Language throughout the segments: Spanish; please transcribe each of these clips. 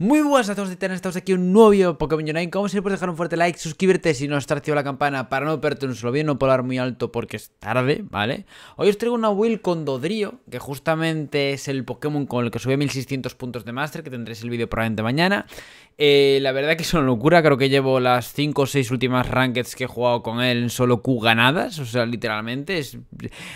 Muy buenas a todos de tener estamos aquí un nuevo video Pokémon Unite Como siempre puedes dejar un fuerte like, suscribirte si no estás activado la campana Para no perderte un solo video, no polar muy alto porque es tarde, ¿vale? Hoy os traigo una Will con Dodrio Que justamente es el Pokémon con el que subí 1600 puntos de Master Que tendréis el vídeo probablemente mañana eh, La verdad que es una locura, creo que llevo las 5 o 6 últimas rankeds que he jugado con él en solo Q ganadas O sea, literalmente es,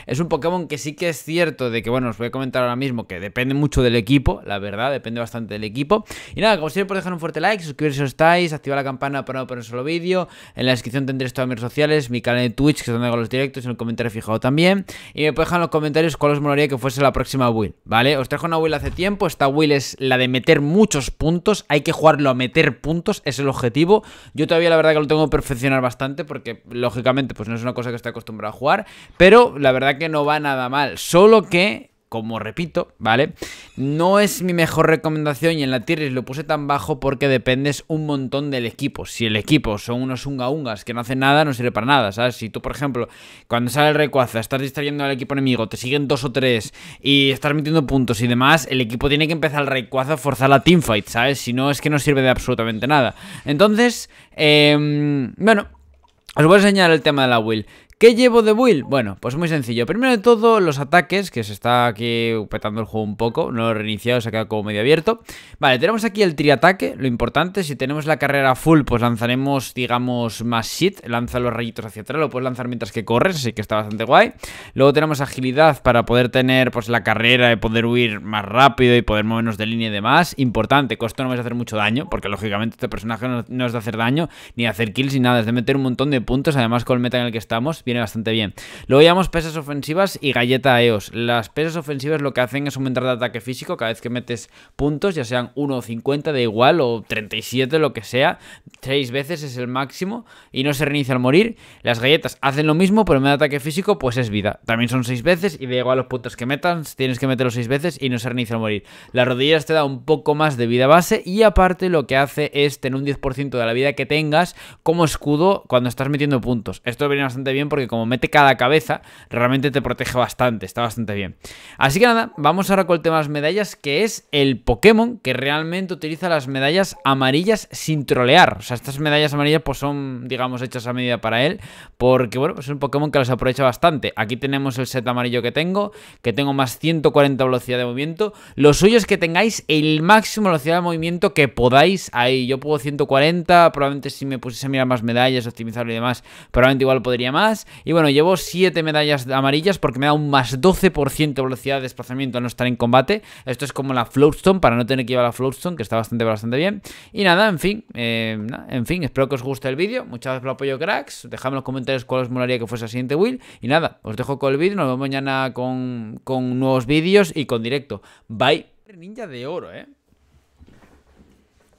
es un Pokémon que sí que es cierto de que, bueno, os voy a comentar ahora mismo Que depende mucho del equipo, la verdad, depende bastante del equipo y nada, como siempre, por dejar un fuerte like, suscribirse si os estáis, activar la campana para no perder un solo vídeo. En la descripción tendréis todas mis sociales, mi canal de Twitch, que es donde hago los directos, en el comentario fijado también. Y me podéis dejar en los comentarios cuál os molaría que fuese la próxima Will, ¿vale? Os trajo una Will hace tiempo, esta Will es la de meter muchos puntos, hay que jugarlo a meter puntos, es el objetivo. Yo todavía la verdad que lo tengo que perfeccionar bastante porque lógicamente pues no es una cosa que estoy acostumbrado a jugar, pero la verdad que no va nada mal, solo que como repito, ¿vale? No es mi mejor recomendación y en la tier lo puse tan bajo porque dependes un montón del equipo. Si el equipo son unos unga ungas que no hacen nada, no sirve para nada, ¿sabes? Si tú, por ejemplo, cuando sale el Rayquaza, estás distrayendo al equipo enemigo, te siguen dos o tres y estás metiendo puntos y demás, el equipo tiene que empezar el Rayquaza a forzar la teamfight, ¿sabes? Si no, es que no sirve de absolutamente nada. Entonces, em, bueno, os voy a enseñar el tema de la Will. ¿Qué llevo de build? Bueno, pues muy sencillo. Primero de todo, los ataques, que se está aquí petando el juego un poco. No lo he reiniciado, se ha quedado como medio abierto. Vale, tenemos aquí el triataque. Lo importante, si tenemos la carrera full, pues lanzaremos, digamos, más shit. Lanza los rayitos hacia atrás, lo puedes lanzar mientras que corres, así que está bastante guay. Luego tenemos agilidad para poder tener, pues, la carrera y poder huir más rápido y poder movernos de línea y demás. Importante, esto no vais a hacer mucho daño, porque lógicamente este personaje no, es de hacer daño, ni de hacer kills, ni nada. Es de meter un montón de puntos, además con el meta en el que estamos bastante bien. Luego llevamos pesas ofensivas y galleta EOS. Las pesas ofensivas lo que hacen es aumentar de ataque físico cada vez que metes puntos, ya sean 1 o 50, da igual, o 37, lo que sea. 6 veces es el máximo y no se reinicia al morir. Las galletas hacen lo mismo, pero en ataque físico, pues es vida. También son 6 veces y de igual los puntos que metas, tienes que meterlos 6 veces y no se reinicia al morir. Las rodillas te da un poco más de vida base y aparte lo que hace es tener un 10% de la vida que tengas como escudo cuando estás metiendo puntos. Esto viene bastante bien porque que como mete cada cabeza, realmente te protege bastante, está bastante bien. Así que nada, vamos ahora con el tema de las medallas, que es el Pokémon que realmente utiliza las medallas amarillas sin trolear. O sea, estas medallas amarillas pues son, digamos, hechas a medida para él, porque bueno, pues es un Pokémon que los aprovecha bastante. Aquí tenemos el set amarillo que tengo, que tengo más 140 velocidad de movimiento. Lo suyo es que tengáis el máximo velocidad de movimiento que podáis ahí. Yo puedo 140, probablemente si me pusiese a mirar más medallas, optimizarlo y demás, probablemente igual podría más. Y bueno, llevo 7 medallas amarillas porque me da un más 12% de velocidad de desplazamiento al no estar en combate. Esto es como la Floatstone, para no tener que llevar la Floatstone, que está bastante, bastante bien. Y nada, en fin, eh, en fin, espero que os guste el vídeo. Muchas gracias por el apoyo, cracks. Dejadme en los comentarios cuál os molaría que fuese el siguiente Will. Y nada, os dejo con el vídeo. Nos vemos mañana con, nuevos vídeos y con directo. Bye. Ninja de oro, eh.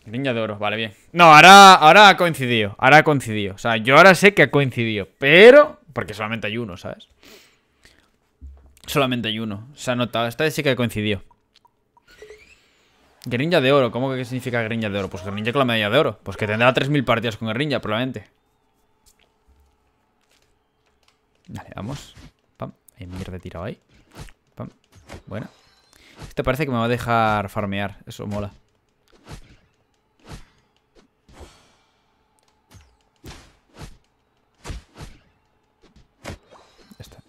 Ninja de oro, vale, bien. No, ahora, ahora ha coincidido. Ahora ha coincidido. O sea, yo ahora sé que ha coincidido. Pero porque solamente hay uno, ¿sabes? Solamente hay uno. Se ha notado. Esta sí que coincidió. Griña de oro. ¿Cómo que significa griña de oro? Pues griña con la medalla de oro. Pues que tendrá 3.000 partidas con guerrilla, probablemente. Vale, vamos. Pam. Hay mierda tirado ahí. Pam. Bueno Este parece que me va a dejar farmear. Eso mola.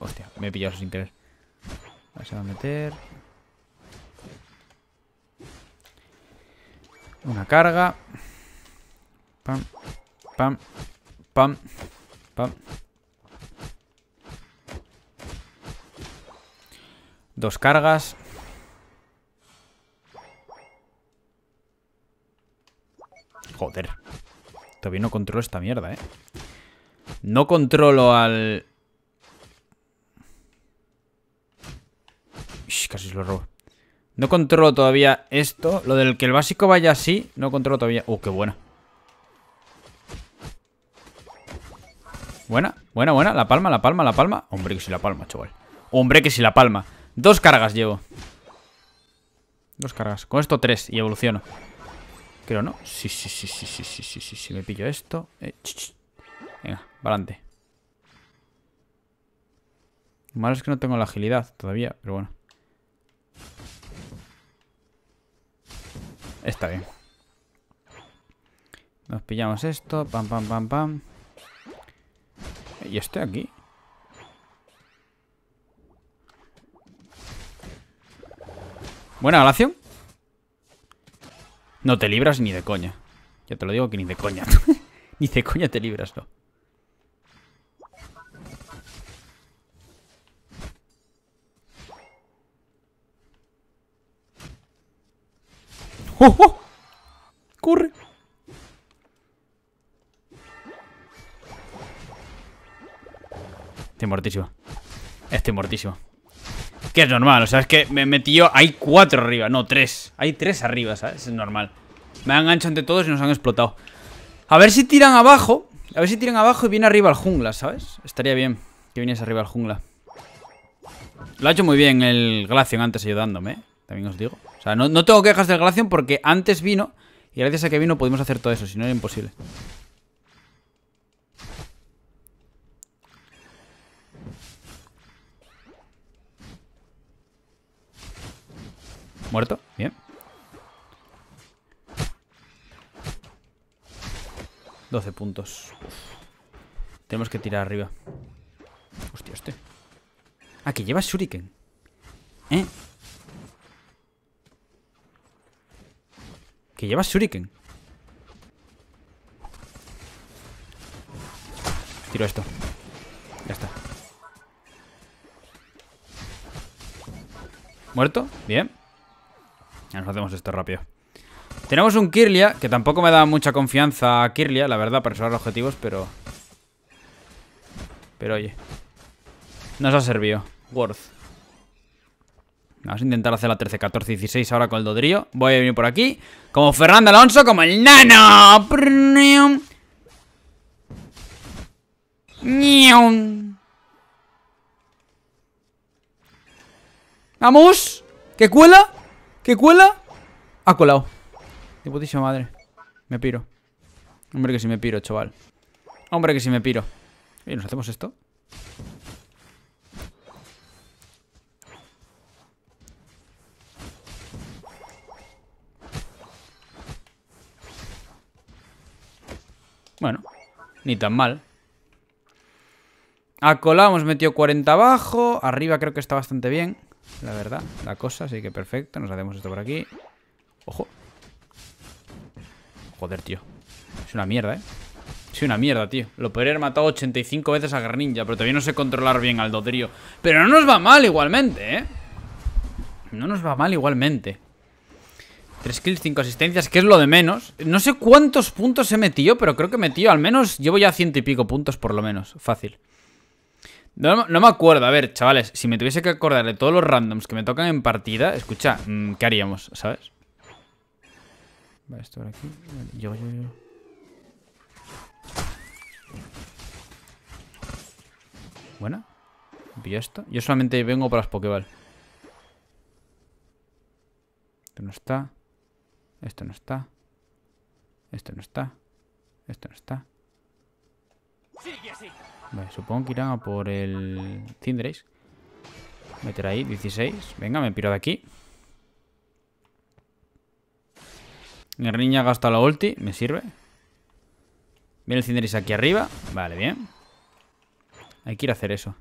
Hostia, me he pillado sin querer. Ahora se va a meter. Una carga. Pam, pam, pam, pam. Dos cargas. Joder. Todavía no controlo esta mierda, ¿eh? No controlo al... No controlo todavía esto. Lo del que el básico vaya así, no controlo todavía. Uh, qué buena. Buena, buena, buena. La palma, la palma, la palma. Hombre, que si la palma, chaval. Hombre, que si la palma. Dos cargas llevo. Dos cargas. Con esto tres y evoluciono. Creo, ¿no? Sí, sí, sí, sí, sí, sí, sí, sí, sí. Me pillo esto. Eh, Venga, adelante. Lo malo es que no tengo la agilidad todavía, pero bueno. Está bien. Nos pillamos esto. Pam, pam, pam, pam. Y estoy aquí. Buena relación No te libras ni de coña. Ya te lo digo que ni de coña. ni de coña te libras, no. Oh, ¡Oh, corre Estoy mortísimo. Estoy mortísimo. Que es normal, o sea, es que me metió... Hay cuatro arriba, no, tres. Hay tres arriba, ¿sabes? Es normal. Me han gancho ante todos y nos han explotado. A ver si tiran abajo. A ver si tiran abajo y viene arriba el jungla, ¿sabes? Estaría bien que viniese arriba al jungla. Lo ha hecho muy bien el Glacian antes ayudándome, ¿eh? También os digo. O sea, no, tengo quejas del Glacion porque antes vino y gracias a que vino pudimos hacer todo eso, si no era imposible. Muerto, bien. 12 puntos. Tenemos que tirar arriba. Hostia, este. Ah, que lleva Shuriken. ¿Eh? lleva shuriken. Tiro esto. Ya está. Muerto. Bien. Ya Nos hacemos esto rápido. Tenemos un Kirlia, que tampoco me da mucha confianza a Kirlia, la verdad, para resolver objetivos, pero... Pero oye. Nos ha servido. Worth. Vamos a intentar hacer la 13, 14, 16 ahora con el Dodrío. Voy a venir por aquí. Como Fernando Alonso, como el nano. Vamos. ¿qué cuela? ¿Qué cuela? Ha colado. ¿Qué putísima madre. Me piro. Hombre que si me piro, chaval. Hombre que si me piro. ¿Y nos hacemos esto? Bueno, ni tan mal. A colamos hemos metido 40 abajo. Arriba creo que está bastante bien. La verdad, la cosa, así que perfecto. Nos hacemos esto por aquí. Ojo. Joder, tío. Es una mierda, ¿eh? Es una mierda, tío. Lo podría haber matado 85 veces a Garninja, pero todavía no sé controlar bien al Dodrio. Pero no nos va mal igualmente, ¿eh? No nos va mal igualmente. 3 kills, 5 asistencias, que es lo de menos. No sé cuántos puntos he metido, pero creo que he metido al menos... Llevo ya ciento y pico puntos por lo menos, fácil. No, me acuerdo, a ver, chavales, si me tuviese que acordar de todos los randoms que me tocan en partida, escucha, mm, ¿qué haríamos, sabes? Va esto por aquí. yo, yo, yo. Buena. esto? Yo solamente vengo para las Pokéball. no está. Esto no está. Esto no está. Esto no está. Vale, supongo que irán a por el Cinderace. Meter ahí, 16. Venga, me piro de aquí. Mi ha gasta la ulti, me sirve. Viene el Cinderace aquí arriba. Vale, bien. Hay que ir a hacer eso.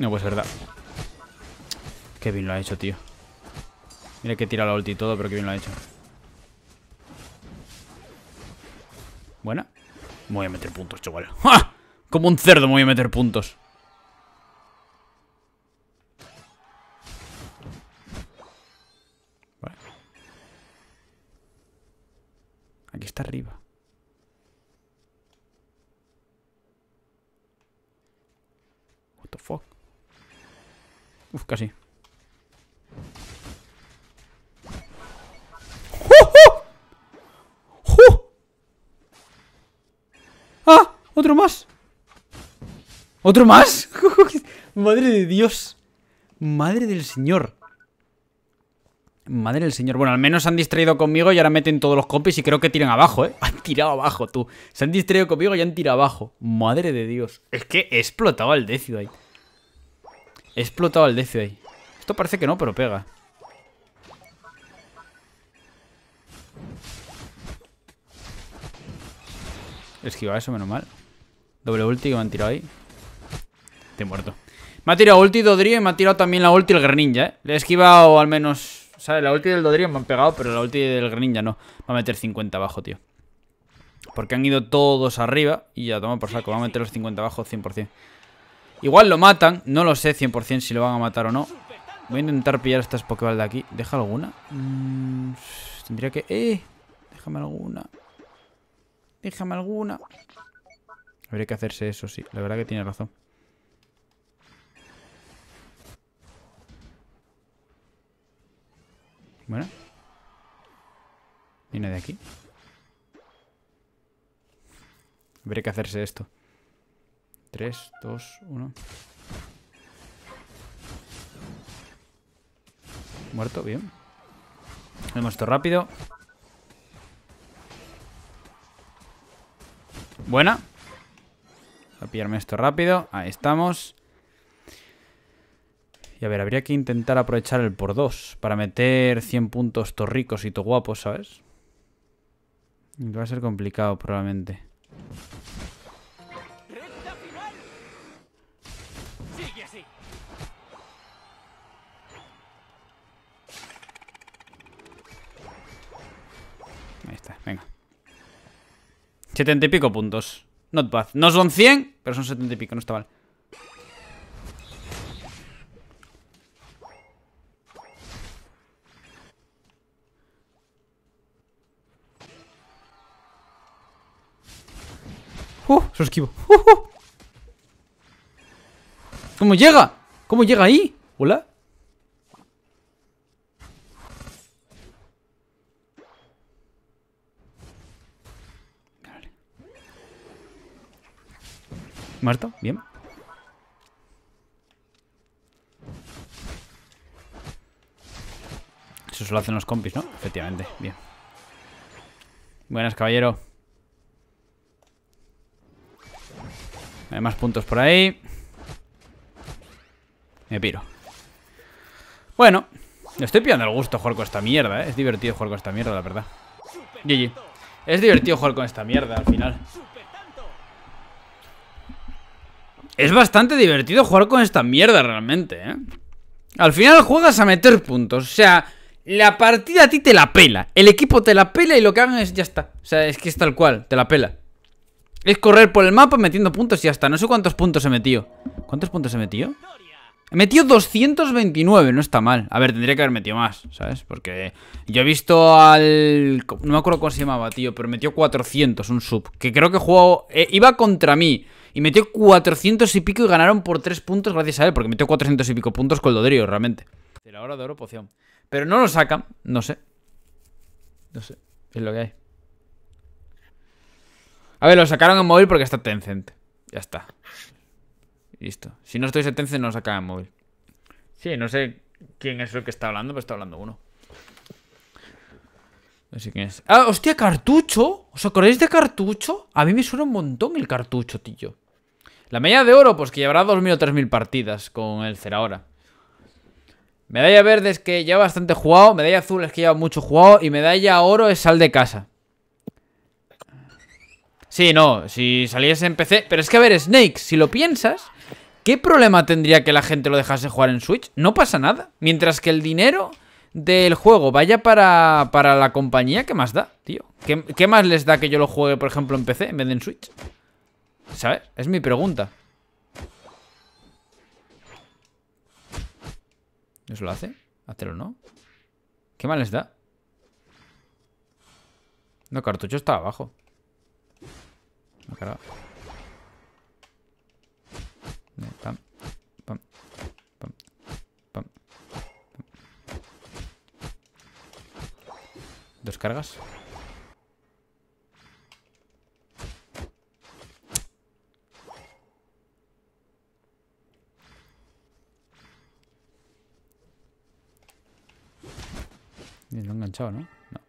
No, pues verdad. Qué bien lo ha hecho, tío. Mira que tira la ulti y todo, pero qué bien lo ha hecho. Buena. voy a meter puntos, chaval. ¡Ja! Como un cerdo me voy a meter puntos. Uf, casi. ¡Uh, uh ¡Ah! ¡Otro más! ¿Otro más? Madre de Dios. Madre del Señor. Madre del señor. Bueno, al menos se han distraído conmigo y ahora meten todos los copies y creo que tiran abajo, ¿eh? Han tirado abajo, tú. Se han distraído conmigo y han tirado abajo. Madre de Dios. Es que he explotado al ahí. He explotado al Decio ahí. Esto parece que no, pero pega. Esquiva eso, menos mal. Doble ulti que me han tirado ahí. Te muerto. Me ha tirado ulti Dodrio y me ha tirado también la ulti el Greninja, ¿eh? Le he esquivado al menos... O sea, la ulti del Dodrio me han pegado, pero la ulti del Greninja no. Va a meter 50 abajo, tío. Porque han ido todos arriba y ya, toma por saco. Va a meter los 50 abajo 100%. Igual lo matan. No lo sé 100% si lo van a matar o no. Voy a intentar pillar estas Pokéball de aquí. ¿Deja alguna? Mm, tendría que... ¡Eh! Déjame alguna. Déjame alguna. Habría que hacerse eso, sí. La verdad que tiene razón. Bueno. Viene de aquí. Habría que hacerse esto. 3, 2, 1. Muerto, bien. Hemos esto rápido. Buena. Voy a pillarme esto rápido. Ahí estamos. Y a ver, habría que intentar aprovechar el por 2 para meter 100 puntos torricos y to guapos, ¿sabes? Va a ser complicado probablemente. sí. Ahí está, venga. 70 y pico puntos. Not bad. No son 100, pero son 70 y pico, no está mal. Uh, se esquivo. Uh, uh. ¿Cómo llega? ¿Cómo llega ahí? ¿Hola? Muerto, bien. Eso se lo hacen los compis, ¿no? Efectivamente, bien. Buenas, caballero. Hay más puntos por ahí. Me piro. Bueno, estoy pillando el gusto jugar con esta mierda, ¿eh? Es divertido jugar con esta mierda, la verdad. GG. Es divertido jugar con esta mierda al final. Es bastante divertido jugar con esta mierda realmente, ¿eh? Al final juegas a meter puntos. O sea, la partida a ti te la pela. El equipo te la pela y lo que hagan es ya está. O sea, es que es tal cual, te la pela. Es correr por el mapa metiendo puntos y ya está. No sé cuántos puntos se metió. ¿Cuántos puntos se metió? Metió 229, no está mal. A ver, tendría que haber metido más, ¿sabes? Porque yo he visto al... No me acuerdo cómo se llamaba, tío, pero metió 400, un sub. Que creo que jugó... Eh, iba contra mí. Y metió 400 y pico y ganaron por 3 puntos gracias a él. Porque metió 400 y pico puntos con el Dodrio, realmente. De la hora de oro, poción. Pero no lo sacan, no sé. No sé, es lo que hay. A ver, lo sacaron en móvil porque está Tencent. Ya está. Listo. Si no estoy sentencia, no acaba el móvil. Sí, no sé quién es el que está hablando, pero está hablando uno. No sé quién es. ¡Ah, hostia, cartucho! ¿Os acordáis de cartucho? A mí me suena un montón el cartucho, tío. La medalla de oro, pues que llevará 2.000 o 3.000 partidas con el ahora Medalla verde es que lleva bastante jugado. Medalla azul es que lleva mucho jugado. Y medalla oro es sal de casa. Sí, no, si saliese en PC. Pero es que, a ver, Snake, si lo piensas, ¿Qué problema tendría que la gente lo dejase jugar en Switch? No pasa nada. Mientras que el dinero del juego vaya para, la compañía, ¿qué más da, tío? ¿Qué, más les da que yo lo juegue, por ejemplo, en PC en vez de en Switch? ¿Sabes? Es mi pregunta. ¿Eso lo hace? o ¿no? ¿Qué más les da? No, cartucho está abajo. Ah, Me Dos cargas. Lo he enganchado, ¿no? No.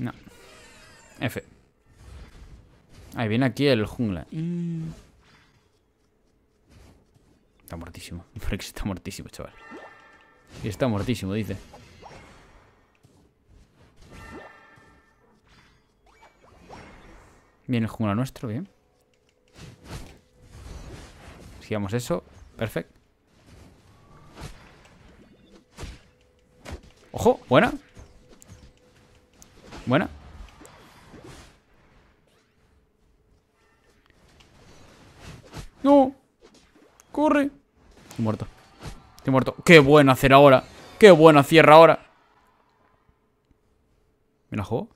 No. F. Ahí viene aquí el jungla. Porque está muertísimo, chaval. Está muertísimo, dice. Bien, el jungla nuestro, bien. Sigamos eso. Perfecto. ¡Ojo! Buena. Estoy muerto. Estoy muerto. Qué bueno hacer ahora. Qué bueno cierra ahora. ¿Me la juego?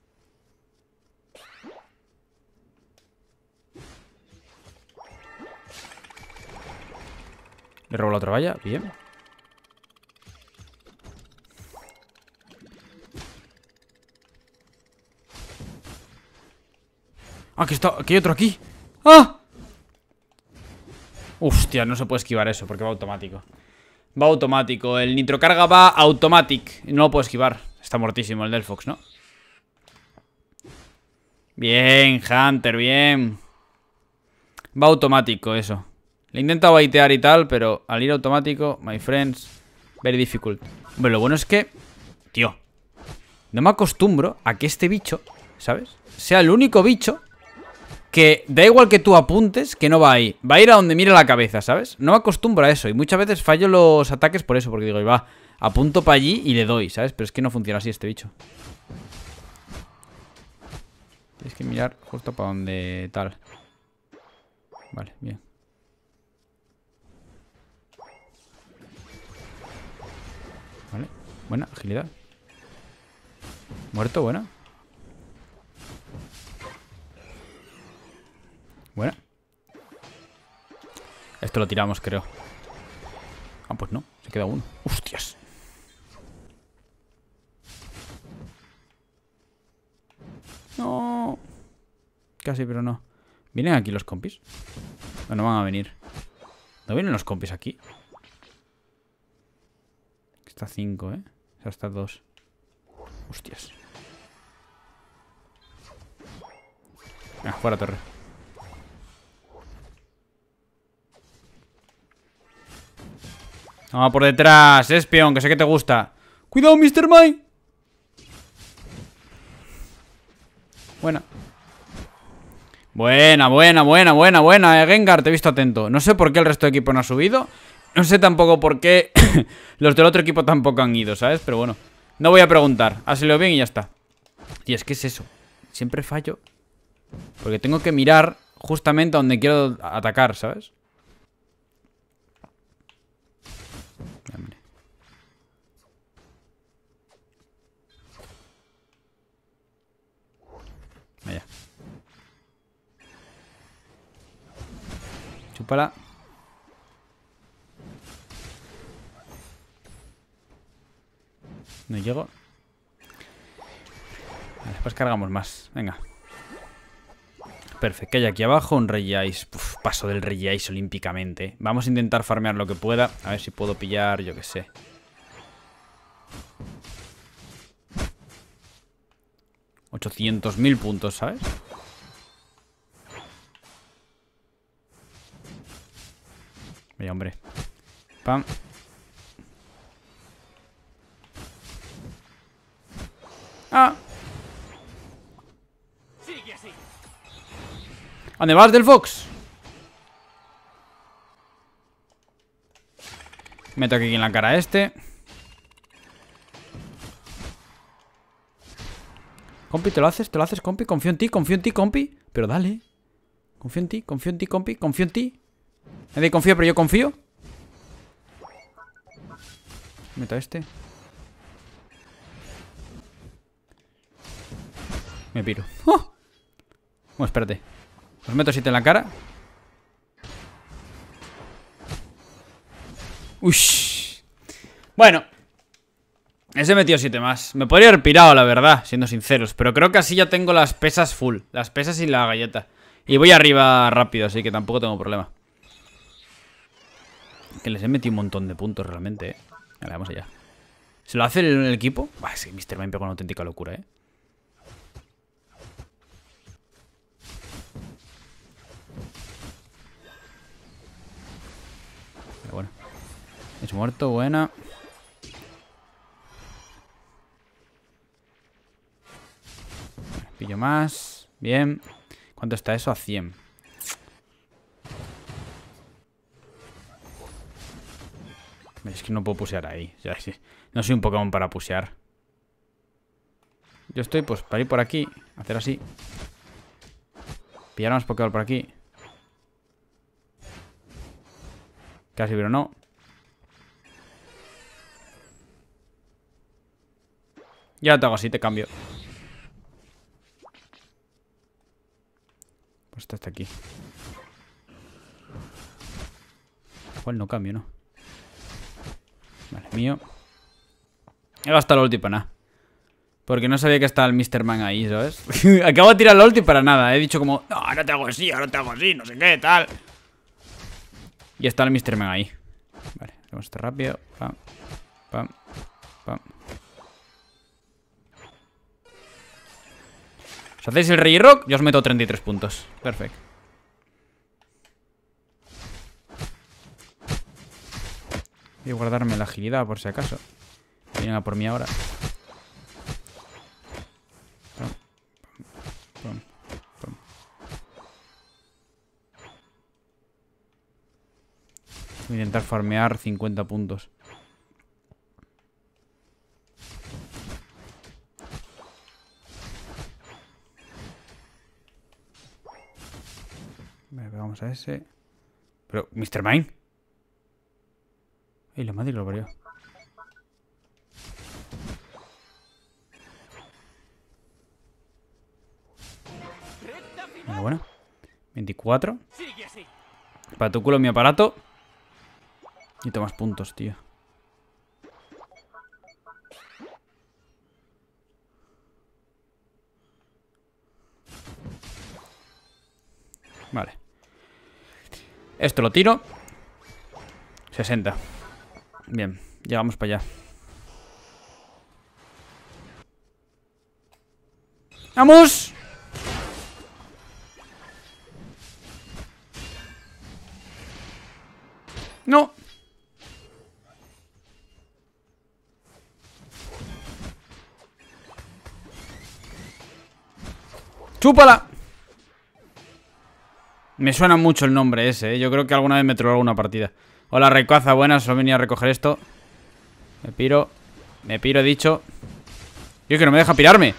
Le robo la otra valla. Bien. Ah, está, aquí hay otro aquí. ¡Ah! Hostia, no se puede esquivar eso porque va automático. Va automático. El nitrocarga va automatic. No lo puedo esquivar. Está mortísimo el del Fox, ¿no? Bien, Hunter, bien. Va automático eso. Le he intentado baitear y tal, pero al ir automático, my friends, very difficult. Bueno, lo bueno es que, tío, no me acostumbro a que este bicho, ¿sabes? Sea el único bicho que da igual que tú apuntes, que no va ahí. Va a ir a donde mira la cabeza, ¿sabes? No me acostumbro a eso. Y muchas veces fallo los ataques por eso, porque digo, va, apunto para allí y le doy, ¿sabes? Pero es que no funciona así este bicho. Tienes que mirar justo para donde tal. Vale, bien. Vale, buena agilidad. Muerto, buena. Bueno. Esto lo tiramos, creo. Ah, pues no. Se queda uno. ¡Hostias! No. Casi, pero no. ¿Vienen aquí los compis? No, no van a venir. ¿No vienen los compis aquí? Está 5, ¿eh? O sea, está 2. Hostias. Venga, fuera torre. Vamos por detrás, espion que sé que te gusta. ¡Cuidado, Mr. Mai Buena. Buena, buena, buena, buena, buena, eh, Gengar, te he visto atento. No sé por qué el resto del equipo no ha subido. No sé tampoco por qué los del otro equipo tampoco han ido, ¿sabes? Pero bueno, no voy a preguntar. Así lo bien y ya está. Y es que es eso. Siempre fallo. Porque tengo que mirar justamente a donde quiero atacar, ¿sabes? No llego. después pues cargamos más. Venga. Perfecto. hay aquí abajo? Un Rey Ice. paso del Rey Ice olímpicamente. Vamos a intentar farmear lo que pueda. A ver si puedo pillar, yo qué sé. 800.000 puntos, ¿sabes? Pam. así. Ah. ¿Dónde vas del Fox? Meto aquí en la cara este. Compi, ¿te lo haces? ¿Te lo haces, compi? Confío en ti, confío en ti, compi. Pero dale. Confío en ti, confío en ti, compi, confío en ti. Nadie confía, pero yo confío. Meto a este. Me piro. ¡Oh! Bueno, espérate. Os meto 7 en la cara. Uy. Bueno. Ese metido 7 más. Me podría haber pirado, la verdad, siendo sinceros. Pero creo que así ya tengo las pesas full. Las pesas y la galleta. Y voy arriba rápido, así que tampoco tengo problema. Que les he metido un montón de puntos realmente, eh. Vale, vamos allá. ¿Se lo hace el, equipo? Bah, sí, Mr. Mime pega una auténtica locura, ¿eh? Pero bueno. Es muerto, buena. Pillo más. Bien. ¿Cuánto está eso? A 100. Es que no puedo pusear ahí. No soy un Pokémon para pusear. Yo estoy, pues, para ir por aquí. Hacer así. Pillar más Pokémon por aquí. Casi, pero no. Ya te hago así, te cambio. Pues está hasta aquí. Igual no cambio, ¿no? Vale, mío. He gastado el ulti para nada. Porque no sabía que estaba el Mr. Man ahí, ¿sabes? Acabo de tirar el ulti para nada. He dicho como, no, te hago así, ahora te hago así, no sé qué, tal. Y está el Mr. Man ahí. Vale, hacemos esto rápido. Pam, pam, pam. Si hacéis el Rey Rock, yo os meto 33 puntos. Perfecto. Voy a guardarme la agilidad por si acaso. Vienen a por mí ahora. Voy a intentar farmear 50 puntos. Vale, vamos a ese. Pero, Mr. Mine. Y la madre lo parió. Bueno, bueno. 24. Para tu culo mi aparato. Y tomas puntos, tío. Vale. Esto lo tiro. 60. Bien, llegamos para allá. ¡Vamos! No. ¡Chúpala! Me suena mucho el nombre ese, ¿eh? Yo creo que alguna vez me trolló una partida. Hola, Recoaza, buenas. solo venía a recoger esto. Me piro. Me piro, he dicho. Yo que no me deja pirarme.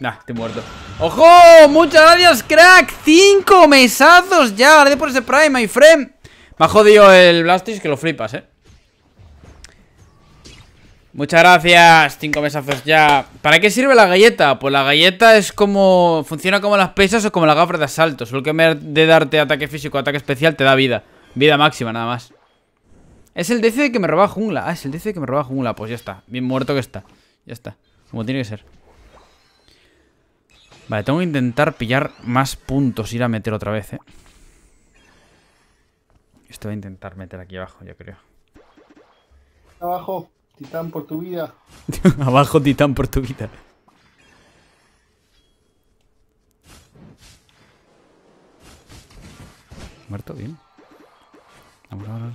Nah, estoy muerto. ¡Ojo! ¡Muchas gracias, crack! ¡Cinco mesazos ya! Gracias por ese Prime, my friend. Me ha jodido el blastis que lo flipas, eh. Muchas gracias, cinco mesazos ya. ¿Para qué sirve la galleta? Pues la galleta es como. Funciona como las pesas o como la gafra de asalto. Solo que en vez de darte ataque físico o ataque especial, te da vida. Vida máxima, nada más. Es el DC que me roba jungla. Ah, es el DC que me roba jungla. Pues ya está. Bien muerto que está. Ya está. Como tiene que ser. Vale, tengo que intentar pillar más puntos. Ir a meter otra vez, eh. Esto voy a intentar meter aquí abajo, yo creo. Abajo, titán por tu vida. abajo, titán por tu vida. Muerto, bien. Vamos,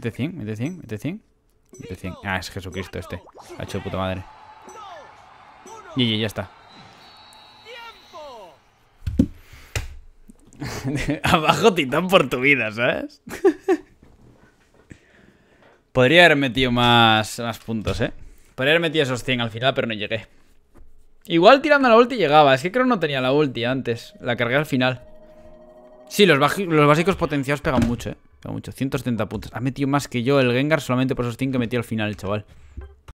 Mete 100, mete 100, mete 100. Mete 100. Ah, es Jesucristo este. Ha hecho de puta madre. Y ya está. Abajo titán por tu vida, ¿sabes? Podría haber metido más, puntos, ¿eh? Podría haber metido esos 100 al final, pero no llegué. Igual tirando la ulti llegaba. Es que creo que no tenía la ulti antes. La cargué al final. Sí, los, los básicos potenciados pegan mucho, ¿eh? Mucho, 170 puntos. Ha metido más que yo el Gengar solamente por esos 100 que metió al final, chaval.